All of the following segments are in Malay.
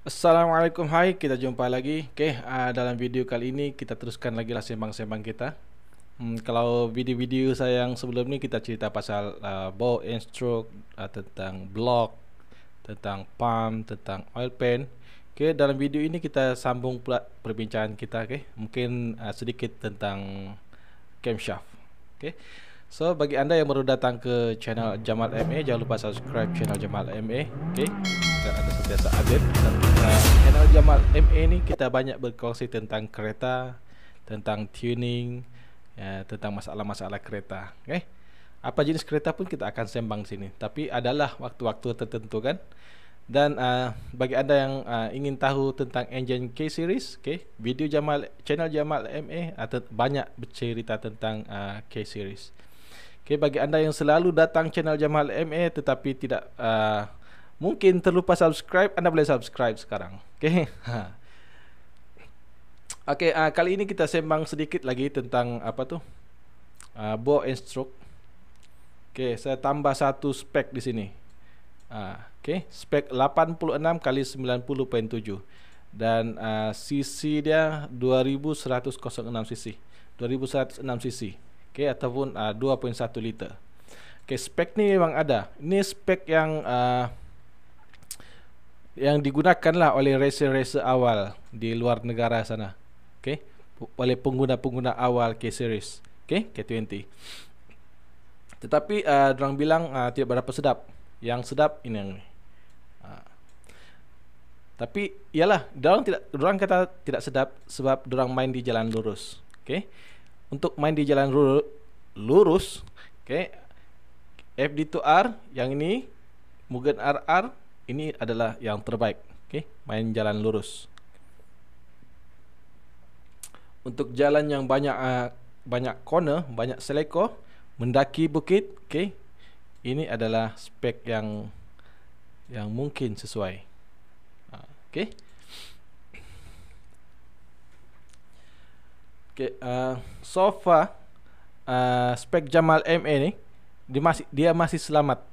Assalamualaikum Hai kita jumpa lagi Okay uh, ah, dalam video kali ini kita teruskan lagi lah sembang-sembang kita hmm, Kalau video-video saya yang sebelum ni kita cerita pasal uh, ah, bow and stroke uh, Tentang block Tentang pump Tentang oil pan Okay dalam video ini kita sambung pula perbincangan kita okay Mungkin uh, sedikit tentang camshaft Okay So bagi anda yang baru datang ke channel Jamal MA Jangan lupa subscribe channel Jamal MA Okay Agar anda sentiasa update Dan kita uh, Channel Jamal MA ni Kita banyak berkongsi tentang kereta Tentang tuning ya, Tentang masalah-masalah kereta okay? Apa jenis kereta pun kita akan sembang sini Tapi adalah waktu-waktu tertentu kan Dan uh, bagi anda yang uh, ingin tahu tentang engine K-Series okay? Video Jamal channel Jamal MA uh, Banyak bercerita tentang uh, K-Series Okay, bagi anda yang selalu datang channel Jamal MA tetapi tidak uh, mungkin terlupa subscribe, anda boleh subscribe sekarang. Okay. okay, uh, ah, kali ini kita sembang sedikit lagi tentang apa tu? Uh, ah, bow and stroke. Okay, saya tambah satu spek di sini. Uh, ah, okay, spek 86 kali 90.7 dan uh, CC dia 2106 CC. 2106 CC. Okay, ataupun uh, 2.1 liter. Okay, spek ni memang ada. Ini spek yang uh, yang digunakanlah oleh racer-racer awal di luar negara sana. Okay? Oleh pengguna-pengguna awal K-Series. Okay? K20. Tetapi, uh, orang bilang uh, tidak berapa sedap. Yang sedap, ini yang ni. Uh. Tapi, ialah, orang tidak, orang kata tidak sedap sebab orang main di jalan lurus. Okay? Untuk main di jalan lurus, okay? FD2R yang ini, Mugen RR, ini adalah yang terbaik. okay? main jalan lurus. Untuk jalan yang banyak uh, banyak corner, banyak seleko, mendaki bukit, okay? Ini adalah spek yang yang mungkin sesuai. Ah, okey. Okey, uh, so far uh, spek Jamal MA ni dia masih dia masih selamat.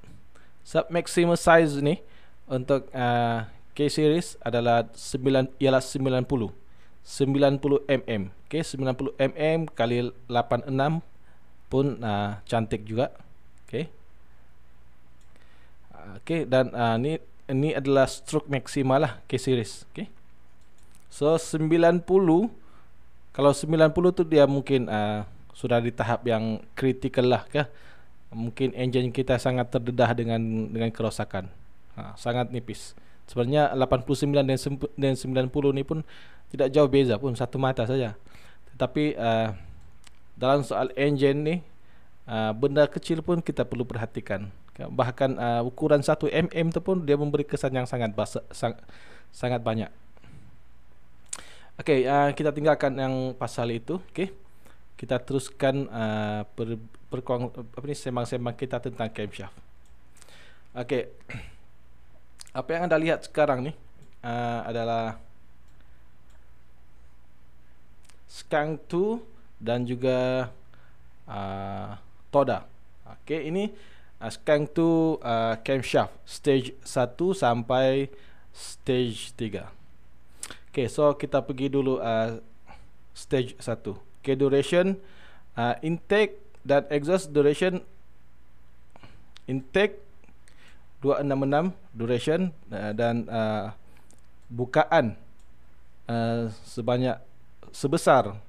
Sub maximum size ni untuk uh, K series adalah 9 ialah 90. 90 mm. Okey 90 mm kali 86 pun uh, cantik juga. Okey. Uh, okey dan uh, ni ini adalah stroke maksimal lah K series. Okey. So 90 kalau 90 tu dia mungkin uh, sudah di tahap yang kritikal lah ke. Mungkin enjin kita sangat terdedah dengan dengan kerosakan ha, sangat nipis sebenarnya 89 dan dan 90 ni pun tidak jauh beza pun satu mata saja tetapi uh, dalam soal engine ni uh, benda kecil pun kita perlu perhatikan bahkan uh, ukuran 1 mm tu pun dia memberi kesan yang sangat basa, sang, sangat banyak okey uh, kita tinggalkan yang pasal itu okey kita teruskan uh, per, per, apa ni semang-semang kita tentang camshaft okey apa yang anda lihat sekarang ni uh, adalah Skunk 2 dan juga uh, Toda. Okey, ini uh, Skunk 2 uh, camshaft stage 1 sampai stage 3. Okey, so kita pergi dulu uh, stage 1. Okay, duration uh, intake dan exhaust duration intake 266 duration uh, dan uh, bukaan uh, sebanyak sebesar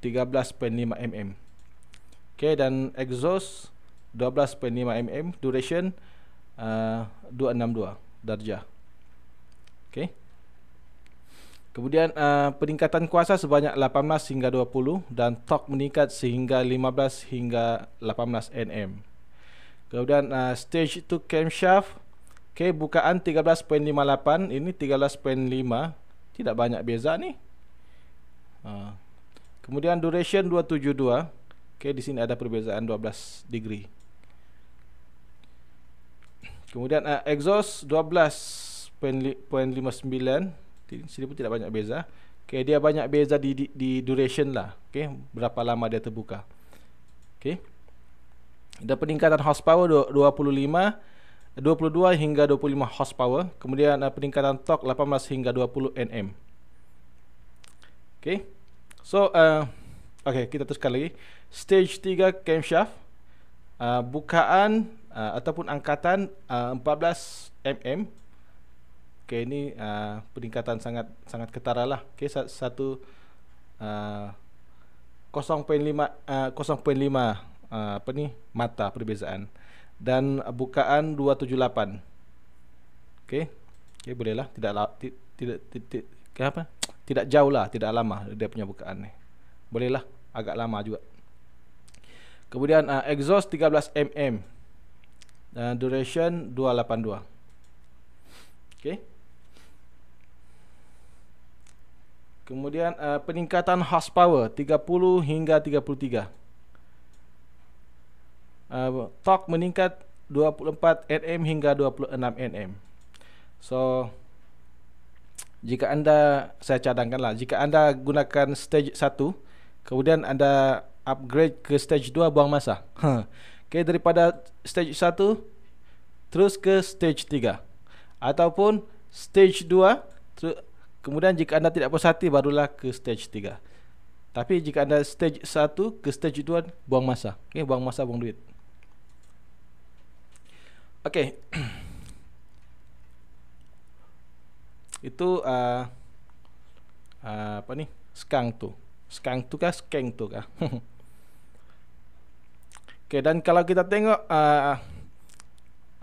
13.5 mm. Okey dan exhaust 12.5 mm duration uh, 262 darjah. Okey. Kemudian uh, peningkatan kuasa sebanyak 18 hingga 20 dan torque meningkat sehingga 15 hingga 18 Nm. Kemudian uh, stage to camshaft. Okey, bukaan 13.58, ini 13.5. Tidak banyak beza ni. Uh. Kemudian duration 272. Okey, di sini ada perbezaan 12 degree. Kemudian uh, exhaust 12.59. Di sini pun tidak banyak beza. Okey, dia banyak beza di, di, di duration lah. Okey, berapa lama dia terbuka. Okey ada peningkatan horsepower 25 22 hingga 25 horsepower kemudian ada eh, peningkatan torque 18 hingga 20 Nm Okay so uh, okay kita teruskan lagi stage 3 camshaft uh, bukaan uh, ataupun angkatan uh, 14 mm Okay ini uh, peningkatan sangat sangat ketara lah okay, satu uh, 0.5 uh, 0.5 Ah, apa ni mata perbezaan dan bukaan 278. Okey. Okey bolehlah tidak tidak tidak apa? Tidak jauh lah, tidak lama dia punya bukaan ni. Bolehlah agak lama juga. Kemudian uh, exhaust 13 mm dan uh, duration 282. Okey. Kemudian uh, peningkatan horsepower 30 hingga 33 uh, torque meningkat 24 Nm hingga 26 Nm So Jika anda Saya cadangkanlah Jika anda gunakan stage 1 Kemudian anda upgrade ke stage 2 Buang masa ha. okay, Daripada stage 1 Terus ke stage 3 Ataupun stage 2 Kemudian jika anda tidak puas hati Barulah ke stage 3 Tapi jika anda stage 1 ke stage 2 Buang masa okay, Buang masa buang duit Okay. Itu uh, uh, apa nih Skang tu. Skang tu kah? Skeng tu kah? okay, dan kalau kita tengok uh,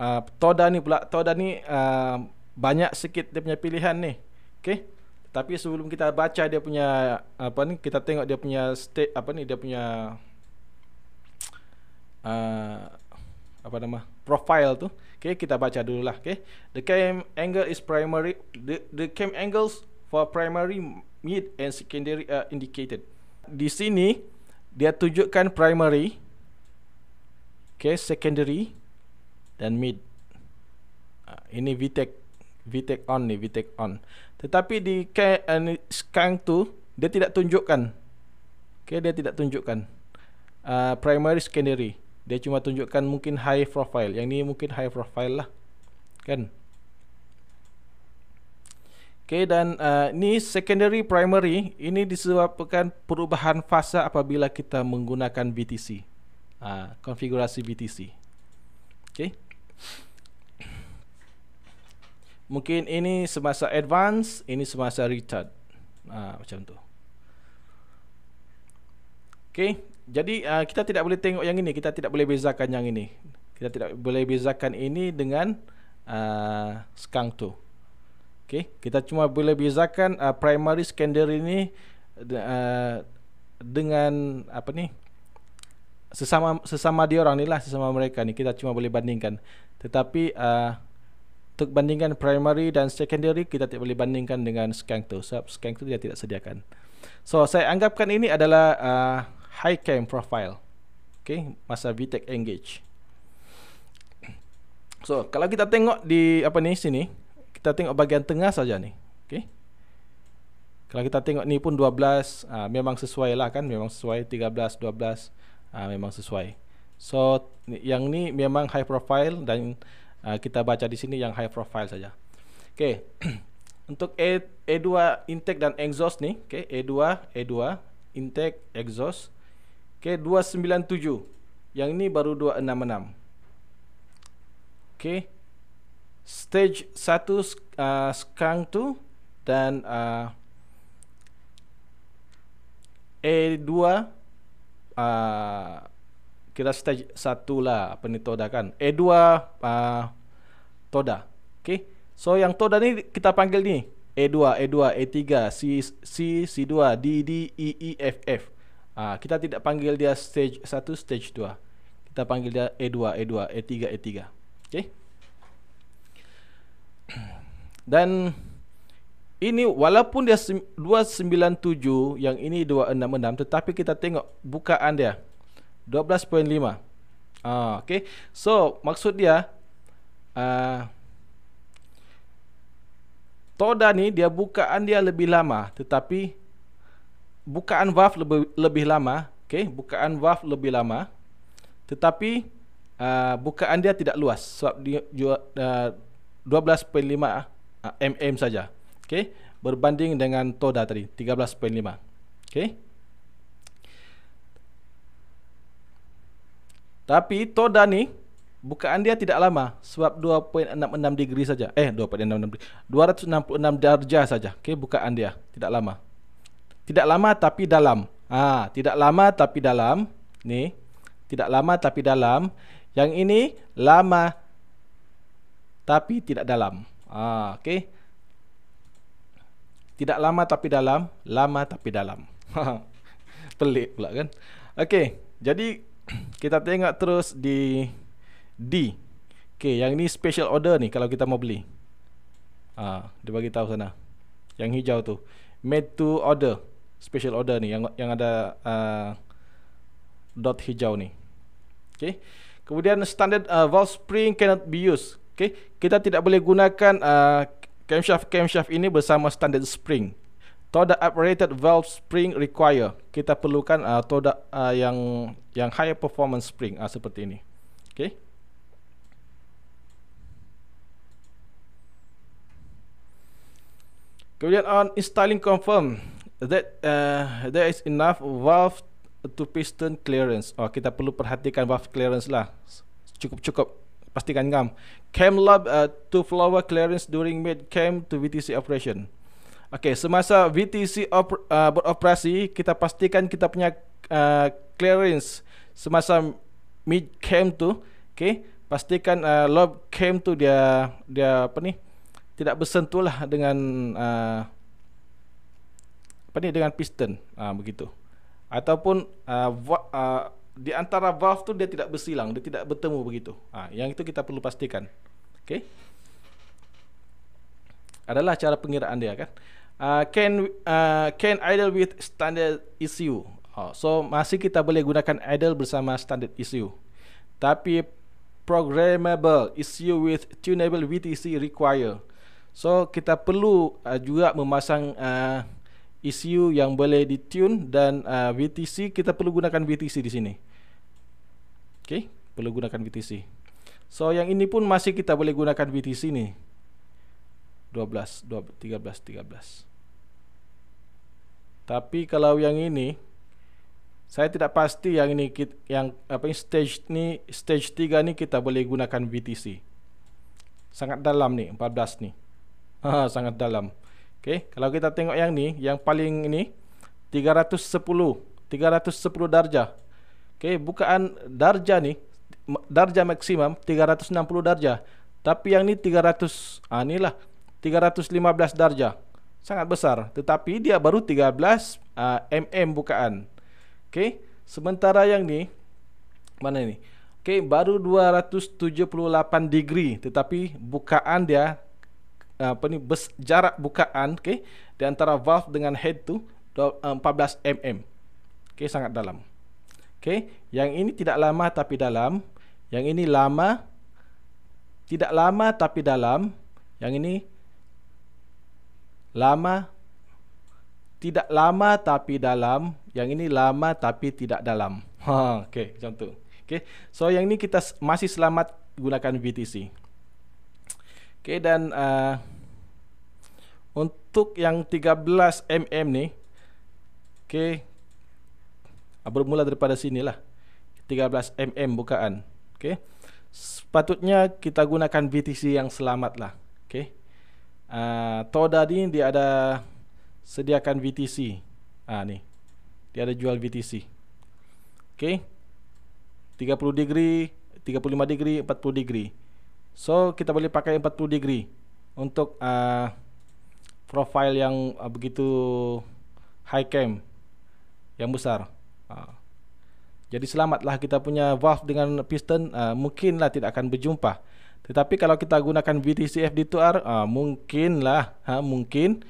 uh, Toda ni pula. Toda ni uh, banyak sikit dia punya pilihan ni. Okay. Tapi sebelum kita baca dia punya apa ni kita tengok dia punya state apa ni dia punya uh, apa nama profile tu. Okay, kita baca dulu lah. Okay, the cam angle is primary. The the cam angles for primary, mid and secondary are indicated. Di sini dia tunjukkan primary, okay, secondary dan mid. Ah, ini VTEC VTEC on ni VTEC on. Tetapi di eh, scan tu dia tidak tunjukkan. Okay, dia tidak tunjukkan uh, primary secondary. Dia cuma tunjukkan mungkin high profile Yang ni mungkin high profile lah Kan Okay dan uh, ni secondary primary Ini disebabkan perubahan fasa apabila kita menggunakan BTC, uh, Konfigurasi BTC. Okay Mungkin ini semasa advance Ini semasa retard uh, Macam tu Okay jadi uh, kita tidak boleh tengok yang ini, kita tidak boleh bezakan yang ini. Kita tidak boleh bezakan ini dengan uh, skunk tu. Okay? kita cuma boleh bezakan uh, primary secondary ini uh, dengan apa ni? sesama sesama dia orang ni lah sesama mereka ni kita cuma boleh bandingkan tetapi uh, untuk bandingkan primary dan secondary kita tidak boleh bandingkan dengan skank tu sebab skank tu dia tidak sediakan so saya anggapkan ini adalah uh, high cam profile okay masa VTEC engage so kalau kita tengok di apa ni sini kita tengok bahagian tengah saja ni okay kalau kita tengok ni pun 12 aa, ah, memang sesuai lah kan memang sesuai 13 12 aa, memang sesuai so yang ni memang high profile dan aa, ah, kita baca di sini yang high profile saja okay untuk A, A2 intake dan exhaust ni okay A2 A2 intake exhaust Okey, 297. Yang ini baru 266. Okey. Stage 1 uh, skunk tu dan uh, A2 uh, kira stage 1 lah apa ni toda kan. A2 uh, toda. Okey. So yang toda ni kita panggil ni A2, A2, A3, C C C2, D D E E F F. Ah uh, kita tidak panggil dia stage 1 stage 2. Kita panggil dia E 2 E 2 E 3 E 3 Okey. Dan ini walaupun dia 297 yang ini 266 tetapi kita tengok bukaan dia 12.5. Ah uh, okey. So maksud dia ah uh, Toda ni dia bukaan dia lebih lama tetapi bukaan waf lebih, lebih lama, okey, bukaan waf lebih lama. Tetapi uh, bukaan dia tidak luas sebab dia jual uh, 12.5 uh, mm saja. Okey, berbanding dengan Toda tadi 13.5. Okey. Tapi Toda ni bukaan dia tidak lama sebab 2.66 degree saja. Eh 2.66 266 darjah saja. Okey, bukaan dia tidak lama tidak lama tapi dalam. Ha, tidak lama tapi dalam. Ni. Tidak lama tapi dalam. Yang ini lama tapi tidak dalam. Ha, okey. Tidak lama tapi dalam, lama tapi dalam. Pelik pula kan? Okey, jadi kita tengok terus di D. Okey, yang ni special order ni kalau kita mau beli. Ha, dia bagi tahu sana. Yang hijau tu. Made to order special order ni yang yang ada uh, dot hijau ni. Okey. Kemudian standard uh, valve spring cannot be used. Okey. Kita tidak boleh gunakan uh, camshaft camshaft ini bersama standard spring. Toda operated valve spring require. Kita perlukan uh, toda uh, yang yang high performance spring uh, seperti ini. Okey. Kemudian on installing confirm that uh, there is enough valve to piston clearance. Oh, kita perlu perhatikan valve clearance lah. Cukup-cukup pastikan ngam. Cam lab uh, to flower clearance during mid cam to VTC operation. Okay, semasa VTC op- uh, beroperasi, kita pastikan kita punya uh, clearance semasa mid cam tu, okay? Pastikan uh, lob cam tu dia dia apa ni? Tidak bersentuh lah dengan uh, apa ni dengan piston ha, begitu ataupun uh, va- uh, di antara valve tu dia tidak bersilang dia tidak bertemu begitu ha, yang itu kita perlu pastikan okey adalah cara pengiraan dia kan uh, can uh, can idle with standard issue. oh, so masih kita boleh gunakan idle bersama standard issue. tapi programmable issue with tunable VTC require so kita perlu uh, juga memasang uh, ECU yang boleh ditune dan uh, VTC kita perlu gunakan VTC di sini. Okey, perlu gunakan VTC. So yang ini pun masih kita boleh gunakan VTC ni. 12 12 13 13. Tapi kalau yang ini saya tidak pasti yang ini yang apa ini stage ni stage 3 ni kita boleh gunakan VTC. Sangat dalam ni 14 ni. Ha, sangat dalam. Okay, kalau kita tengok yang ni, yang paling ini 310, 310 darjah. Okay, bukaan darjah ni darjah maksimum 360 darjah. Tapi yang ni 300, ah inilah 315 darjah. Sangat besar, tetapi dia baru 13 ah, mm bukaan. Okay, sementara yang ni mana ni? Okay, baru 278 degree tetapi bukaan dia apa ni bes, jarak bukaan okey di antara valve dengan head tu 14 eh, mm. Okey sangat dalam. Okey, yang ini tidak lama tapi dalam, yang ini lama tidak lama tapi dalam, yang ini lama tidak lama tapi dalam, yang ini lama tapi tidak dalam. Ha, okey, macam Okey. So yang ini kita masih selamat gunakan VTC. Okey dan uh, untuk yang 13 mm ni okey ah, bermula daripada sinilah 13 mm bukaan okey sepatutnya kita gunakan VTC yang selamat lah okey uh, Toda ni dia ada sediakan VTC ah ha, ni dia ada jual VTC okey 30 degree 35 degree 40 degree So kita boleh pakai 40 degree untuk uh, profile yang uh, begitu high cam yang besar. Uh. Jadi selamatlah kita punya valve dengan piston uh, mungkinlah tidak akan berjumpa. Tetapi kalau kita gunakan VTC FD2R uh, mungkinlah ha mungkin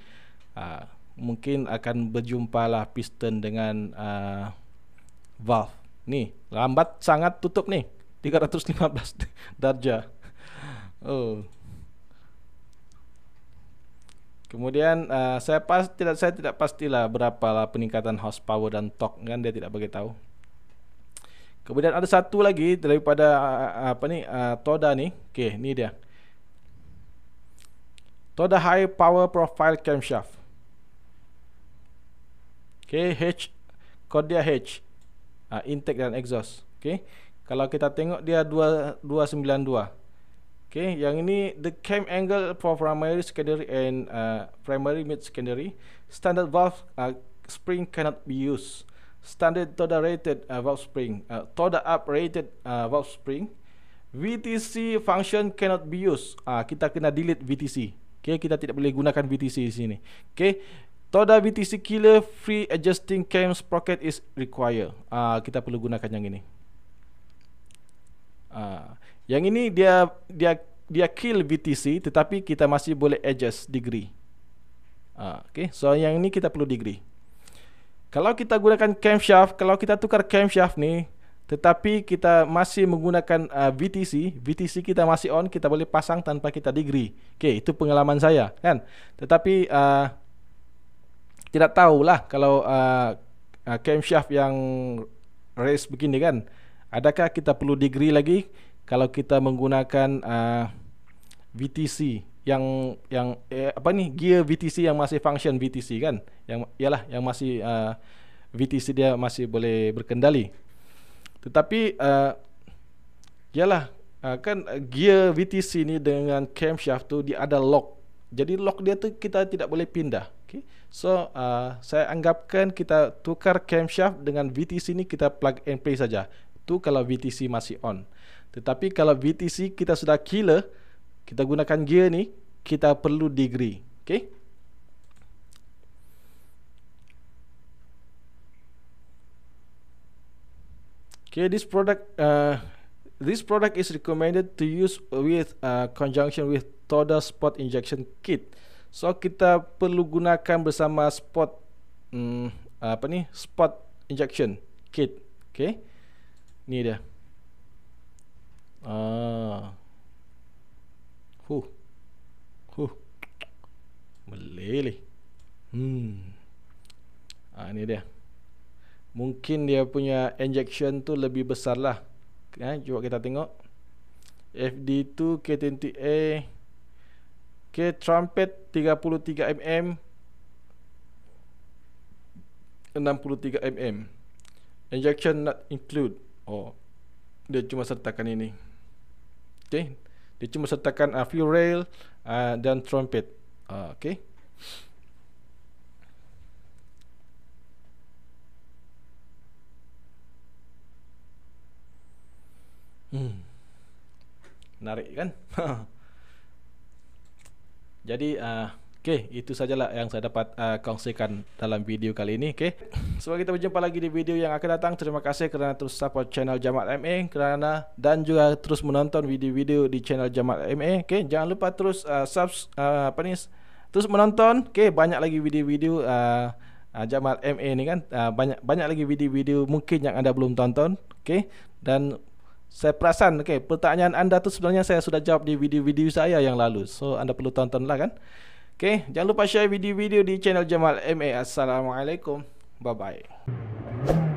uh, mungkin akan berjumpa lah piston dengan uh, valve. Ni lambat sangat tutup ni 315 darjah. Oh. Kemudian uh, saya pas tidak saya tidak pastilah berapa lah peningkatan horsepower dan torque kan dia tidak bagi tahu. Kemudian ada satu lagi daripada uh, uh, apa ni uh, Toda ni. Okey, ni dia. Toda high power profile camshaft. Okey, H kod dia H. Uh, intake dan exhaust. Okey. Kalau kita tengok dia 292. Okay, yang ini the cam angle for primary, secondary and uh, primary mid secondary. Standard valve uh, spring cannot be used. Standard toda rated uh, valve spring, uh, toda up rated uh, valve spring. VTC function cannot be used. Uh, kita kena delete VTC. Okay, kita tidak boleh gunakan VTC di sini. Okay, toda VTC killer free adjusting cam sprocket is required. Uh, kita perlu gunakan yang ini. Uh, yang ini dia dia dia kill BTC tetapi kita masih boleh adjust degree. Ah, okay. So yang ini kita perlu degree. Kalau kita gunakan camshaft, kalau kita tukar camshaft ni tetapi kita masih menggunakan uh, ah, BTC VTC kita masih on, kita boleh pasang tanpa kita degree. Okay, itu pengalaman saya kan. Tetapi uh, tidak lah kalau uh, uh, camshaft yang race begini kan, adakah kita perlu degree lagi? kalau kita menggunakan uh, VTC yang yang eh, apa ni gear VTC yang masih function VTC kan yang ialah yang masih uh, VTC dia masih boleh berkendali tetapi uh, ialah uh, kan gear VTC ni dengan camshaft tu dia ada lock jadi lock dia tu kita tidak boleh pindah okey so uh, saya anggapkan kita tukar camshaft dengan VTC ni kita plug and play saja tu kalau VTC masih on tetapi kalau VTC kita sudah killer, kita gunakan gear ni, kita perlu degree. Okay? Okay, this product uh, this product is recommended to use with uh, conjunction with Toda Spot Injection Kit. So kita perlu gunakan bersama spot um, apa ni spot injection kit. Okay, ni dia. Ah. Huh. Huh. Melilih. Hmm. Ah ini dia. Mungkin dia punya injection tu lebih besar lah. Ya, eh, cuba kita tengok. FD2 K20A K Trumpet 33 mm 63 mm Injection not include Oh Dia cuma sertakan ini Okay. Dia cuma sertakan uh, fuel rail uh, dan trumpet. Uh, okay. Hmm. Menarik kan? Jadi... Uh, Okey, itu sajalah yang saya dapat uh, kongsikan dalam video kali ini. Okey. Semoga kita berjumpa lagi di video yang akan datang. Terima kasih kerana terus support channel Jamat MA kerana dan juga terus menonton video-video di channel Jamat MA. Okey, jangan lupa terus uh, sub uh, apa ni? Terus menonton. Okey, banyak lagi video-video uh, uh, Jamat MA ni kan. Uh, banyak banyak lagi video-video mungkin yang anda belum tonton. Okey. Dan saya perasan okey, pertanyaan anda tu sebenarnya saya sudah jawab di video-video saya yang lalu. So anda perlu tontonlah kan. Okay, jangan lupa share video-video di channel Jamal MA. Assalamualaikum. Bye-bye.